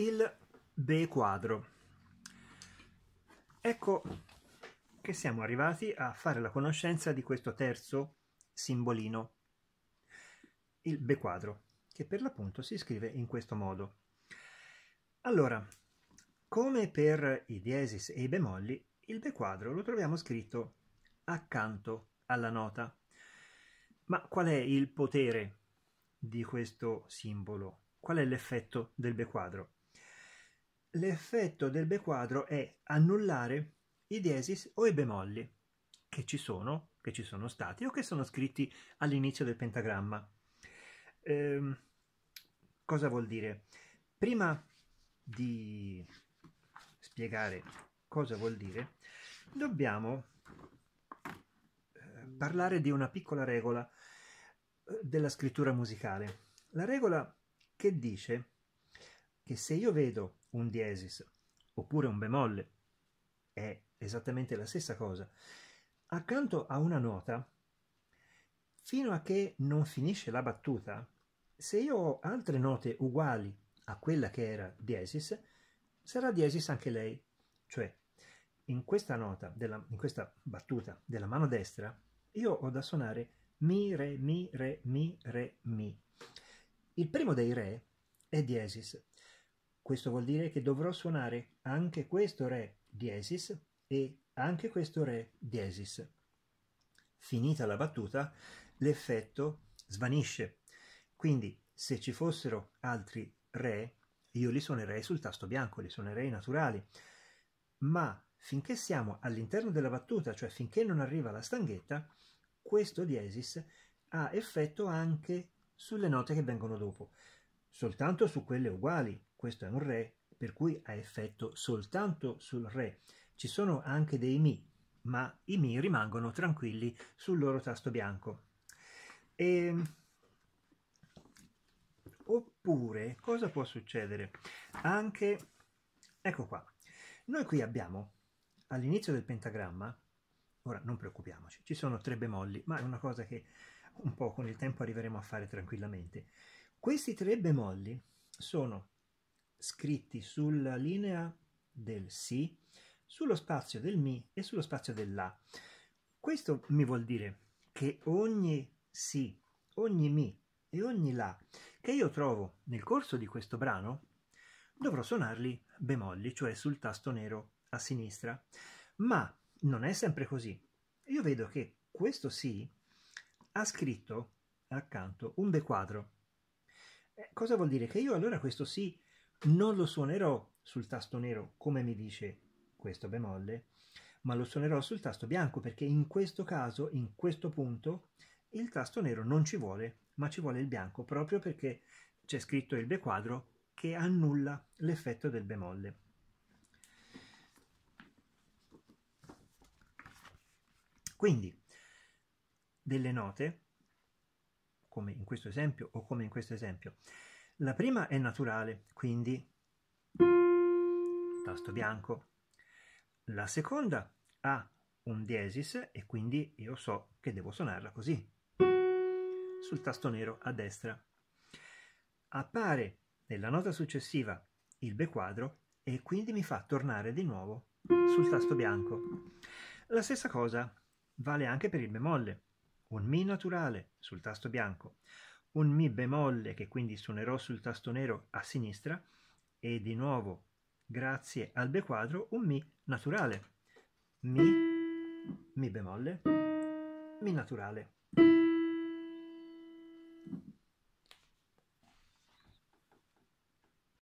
il B quadro. Ecco che siamo arrivati a fare la conoscenza di questo terzo simbolino, il B quadro, che per l'appunto si scrive in questo modo. Allora, come per i diesis e i bemolli, il B quadro lo troviamo scritto accanto alla nota. Ma qual è il potere di questo simbolo? Qual è l'effetto del B quadro? l'effetto del bequadro è annullare i diesis o i bemolli che ci sono, che ci sono stati o che sono scritti all'inizio del pentagramma. Eh, cosa vuol dire? Prima di spiegare cosa vuol dire, dobbiamo eh, parlare di una piccola regola eh, della scrittura musicale. La regola che dice che se io vedo un diesis oppure un bemolle è esattamente la stessa cosa. Accanto a una nota, fino a che non finisce la battuta, se io ho altre note uguali a quella che era diesis, sarà diesis anche lei. Cioè, in questa nota, della, in questa battuta della mano destra, io ho da suonare mi, re, mi, re, mi, re, mi. Il primo dei re è diesis, questo vuol dire che dovrò suonare anche questo Re diesis e anche questo Re diesis. Finita la battuta, l'effetto svanisce. Quindi, se ci fossero altri Re, io li suonerei sul tasto bianco, li suonerei naturali. Ma finché siamo all'interno della battuta, cioè finché non arriva la stanghetta, questo diesis ha effetto anche sulle note che vengono dopo soltanto su quelle uguali, questo è un re, per cui ha effetto soltanto sul re. Ci sono anche dei mi, ma i mi rimangono tranquilli sul loro tasto bianco. E... Ehm, oppure, cosa può succedere? Anche, ecco qua, noi qui abbiamo all'inizio del pentagramma, ora non preoccupiamoci, ci sono tre bemolli, ma è una cosa che un po' con il tempo arriveremo a fare tranquillamente. Questi tre bemolli sono scritti sulla linea del Si, sullo spazio del Mi e sullo spazio del La. Questo mi vuol dire che ogni Si, ogni Mi e ogni La che io trovo nel corso di questo brano dovrò suonarli bemolli, cioè sul tasto nero a sinistra. Ma non è sempre così. Io vedo che questo Si ha scritto accanto un bequadro eh, cosa vuol dire? Che io allora questo sì non lo suonerò sul tasto nero come mi dice questo bemolle, ma lo suonerò sul tasto bianco perché in questo caso, in questo punto, il tasto nero non ci vuole, ma ci vuole il bianco proprio perché c'è scritto il bequadro che annulla l'effetto del bemolle. Quindi, delle note come in questo esempio o come in questo esempio. La prima è naturale, quindi tasto bianco. La seconda ha un diesis e quindi io so che devo suonarla così, sul tasto nero a destra. Appare nella nota successiva il bequadro e quindi mi fa tornare di nuovo sul tasto bianco. La stessa cosa vale anche per il bemolle un Mi naturale sul tasto bianco, un Mi bemolle che quindi suonerò sul tasto nero a sinistra e di nuovo, grazie al bequadro, un Mi naturale. Mi, Mi bemolle, Mi naturale.